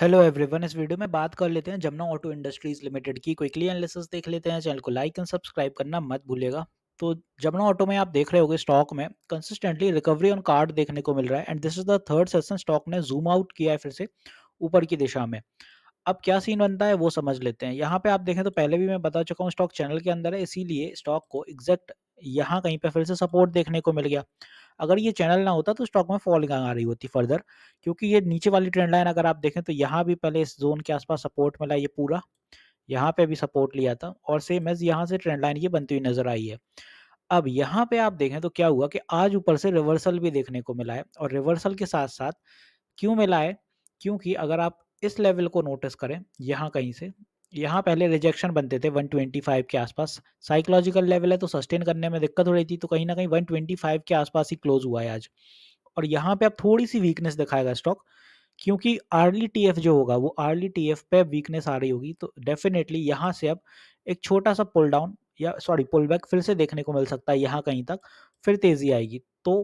hello everyone इस video में बात कर लेते हैं जमुना ऑटो इंडस्ट्रीज लिमिटेड की क्विकली एनालिसिस देख लेते हैं चैनल को लाइक एंड सब्सक्राइब करना मत भूलिएगा तो जमुना ऑटो में आप देख रहे होंगे स्टॉक में कंसिस्टेंटली रिकवरी ऑन कार्ड देखने को मिल रहा है and this is the third session stock ने जूम आउट किया है फिर से ऊपर की दिशा में अब क्या सीन बनता है वो समझ लेते हैं यहाँ पे आप देखें तो पहले भी मैं बता चुका हूँ स्टॉक चैनल के अंदर है इसीलिए स्टॉक को एग्जैक्ट यहाँ कहीं पर फिर से सपोर्ट देखने को मिल गया अगर ये चैनल ना होता तो स्टॉक में फॉलिंग आ रही होती फर्दर क्योंकि ये नीचे वाली ट्रेंड लाइन अगर आप देखें तो यहाँ भी पहले इस जोन के आसपास सपोर्ट मिला ये पूरा यहाँ पे भी सपोर्ट लिया था और सेम एज यहाँ से ट्रेंड लाइन ये बनती हुई नजर आई है अब यहाँ पे आप देखें तो क्या हुआ कि आज ऊपर से रिवर्सल भी देखने को मिला है और रिवर्सल के साथ साथ क्यों मिला है क्योंकि अगर आप इस लेवल को नोटिस करें यहाँ कहीं से यहाँ पहले रिजेक्शन बनते थे 125 के आसपास साइकोलॉजिकल लेवल है तो सस्टेन करने में दिक्कत हो रही थी तो कहीं ना कहीं 125 के आसपास ही क्लोज हुआ है आज और यहाँ पे अब थोड़ी सी वीकनेस दिखाएगा स्टॉक क्योंकि आर्ली टी जो होगा वो आर्ली टी पे वीकनेस आ रही होगी तो डेफिनेटली यहाँ से अब एक छोटा सा पुल डाउन या सॉरी पुल बैक फिर से देखने को मिल सकता है यहाँ कहीं तक फिर तेज़ी आएगी तो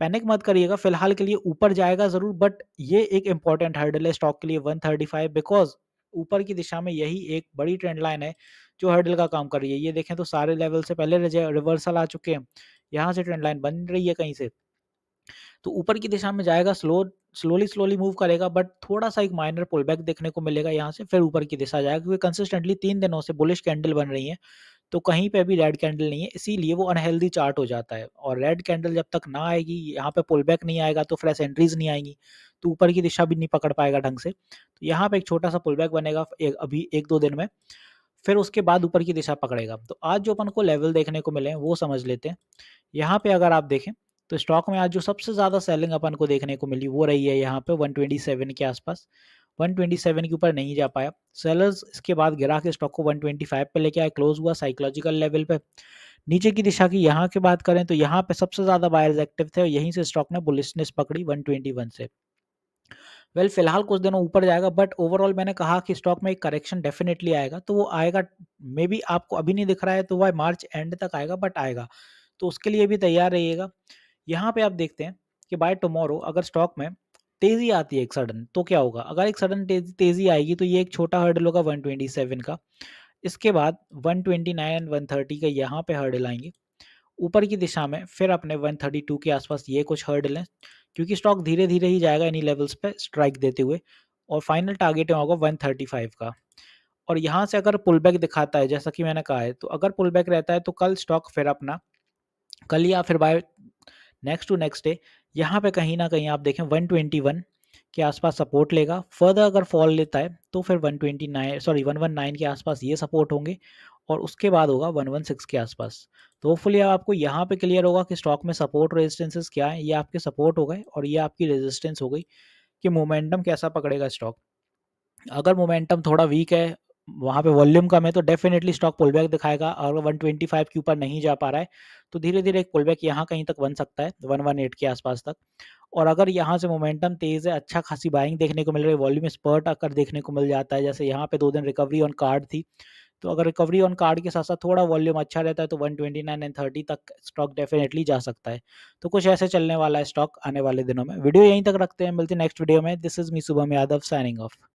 पैनिक मत करिएगा फिलहाल के लिए ऊपर जाएगा ज़रूर बट ये एक इंपॉर्टेंट हर्डल है स्टॉक के लिए 135 बिकॉज ऊपर की दिशा में यही एक बड़ी ट्रेंड लाइन है जो हर्डल का काम कर रही है ये देखें तो सारे लेवल से पहले रिवर्सल आ चुके हैं यहाँ से ट्रेंड लाइन बन रही है कहीं से तो ऊपर की दिशा में जाएगा स्लो स्लोली स्लोली मूव करेगा बट थोड़ा सा एक माइनर पुल बैक देखने को मिलेगा यहाँ से फिर ऊपर की दिशा जाएगा क्योंकि कंसिस्टेंटली तीन दिनों से बुलिश कैंडल बन रही है तो कहीं पे भी रेड कैंडल नहीं है इसीलिए वो अनहेल्दी चार्ट हो जाता है और रेड कैंडल जब तक ना आएगी यहाँ पे पुल बैक नहीं आएगा तो फ्रेश एंट्रीज नहीं आएंगी तो ऊपर की दिशा भी नहीं पकड़ पाएगा ढंग से तो यहाँ पे एक छोटा सा पुल बैक बनेगा एक, अभी एक दो दिन में फिर उसके बाद ऊपर की दिशा पकड़ेगा तो आज जो अपन को लेवल देखने को मिले हैं वो समझ लेते हैं यहाँ पे अगर आप देखें तो स्टॉक में आज जो सबसे ज़्यादा सेलिंग अपन को देखने को मिली वो रही है यहाँ पे 127 के आसपास 127 के ऊपर नहीं जा पाया सेलर्स इसके बाद गिरा के स्टॉक को 125 पे लेके आए क्लोज हुआ साइकोलॉजिकल लेवल पे नीचे की दिशा की यहाँ की बात करें तो यहाँ पे सबसे ज़्यादा बायर्स एक्टिव थे और यहीं से स्टॉक ने बुलिसनेस पकड़ी 121 से वेल well, फिलहाल कुछ दिनों ऊपर जाएगा बट ओवरऑल मैंने कहा कि स्टॉक में एक करेक्शन डेफिनेटली आएगा तो वो आएगा मे बी आपको अभी नहीं दिख रहा है तो वह मार्च एंड तक आएगा बट आएगा तो उसके लिए भी तैयार रहिएगा यहाँ पे आप देखते हैं कि बाय टमोरो अगर स्टॉक में तेज़ी आती है एक सडन तो क्या होगा अगर एक सडन तेजी तेज़ी आएगी तो ये एक छोटा हर्डल होगा 127 का इसके बाद 129 130 का यहाँ पे हर्डल आएंगे ऊपर की दिशा में फिर अपने 132 के आसपास ये कुछ हर्डल हैं क्योंकि स्टॉक धीरे धीरे ही जाएगा इन्हीं लेवल्स पे स्ट्राइक देते हुए और फाइनल टारगेट होगा वन का और यहाँ से अगर पुल बैक दिखाता है जैसा कि मैंने कहा है तो अगर पुल बैक रहता है तो कल स्टॉक फिर अपना कल या फिर by next to next day यहाँ पे कहीं ना कहीं आप देखें 121 के आसपास सपोर्ट लेगा फर्दर अगर फॉल लेता है तो फिर 129 सॉरी 119 के आसपास ये सपोर्ट होंगे और उसके बाद होगा 116 के आसपास तो होपफुली आपको यहाँ पे क्लियर होगा कि स्टॉक में सपोर्ट रेजिस्टेंसेस क्या है ये आपके सपोर्ट हो गए और ये आपकी रेजिस्टेंस हो गई कि मोमेंटम कैसा पकड़ेगा स्टॉक अगर मोमेंटम थोड़ा वीक है वहाँ पे वॉल्यूम कम है तो डेफिनेटली स्टॉक पुल बैक दिखाएगा और 125 के ऊपर नहीं जा पा रहा है तो धीरे धीरे एक बैक यहाँ कहीं तक बन सकता है 118 के आसपास तक और अगर यहाँ से मोमेंटम तेज़ है अच्छा खासी बाइंग देखने को मिल रही है वॉल्यूम स्पर्ट आकर देखने को मिल जाता है जैसे यहाँ पे दो दिन रिकवरी ऑन कार्ड थी तो अगर रिकवरी ऑन कार्ड के साथ साथ थोड़ा वॉल्यूम अच्छा रहता है तो नाइन एंड थर्टी तक स्टॉक डेफिनेटली जा सकता है तो कुछ ऐसे चलने वाला है स्टॉक आने वाले दिनों में वीडियो यहीं तक रखते हैं मिलते हैं नेक्स्ट वीडियो में this is me Shubham Yadav signing of